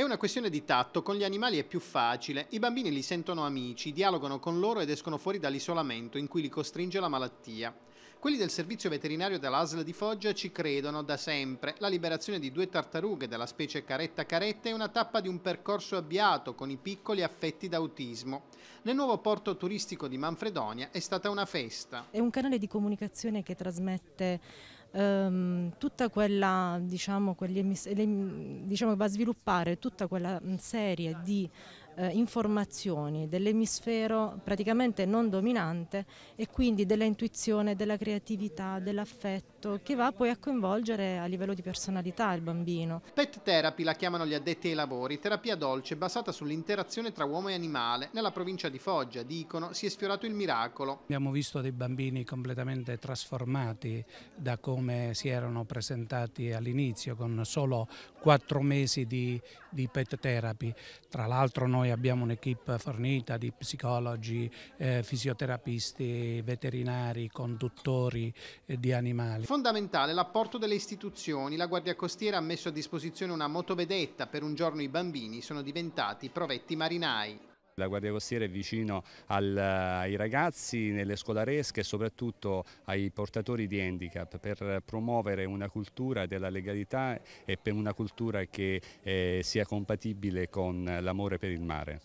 È una questione di tatto, con gli animali è più facile, i bambini li sentono amici, dialogano con loro ed escono fuori dall'isolamento in cui li costringe la malattia. Quelli del servizio veterinario dell'ASL di Foggia ci credono da sempre. La liberazione di due tartarughe della specie Caretta Caretta è una tappa di un percorso avviato con i piccoli affetti da autismo. Nel nuovo porto turistico di Manfredonia è stata una festa. È un canale di comunicazione che trasmette ehm, tutta quella, diciamo, le, diciamo, va a sviluppare tutta quella serie di eh, informazioni dell'emisfero praticamente non dominante e quindi della intuizione, della creatività, dell'affetto che va poi a coinvolgere a livello di personalità il bambino. Pet therapy la chiamano gli addetti ai lavori, terapia dolce basata sull'interazione tra uomo e animale. Nella provincia di Foggia, dicono, si è sfiorato il miracolo. Abbiamo visto dei bambini completamente trasformati da come si erano presentati all'inizio con solo quattro mesi di, di pet therapy. Tra l'altro noi noi abbiamo un'equipe fornita di psicologi, eh, fisioterapisti, veterinari, conduttori eh, di animali. Fondamentale l'apporto delle istituzioni. La Guardia Costiera ha messo a disposizione una motovedetta. Per un giorno i bambini sono diventati provetti marinai. La Guardia Costiera è vicino al, eh, ai ragazzi, nelle scolaresche e soprattutto ai portatori di handicap per promuovere una cultura della legalità e per una cultura che eh, sia compatibile con l'amore per il mare.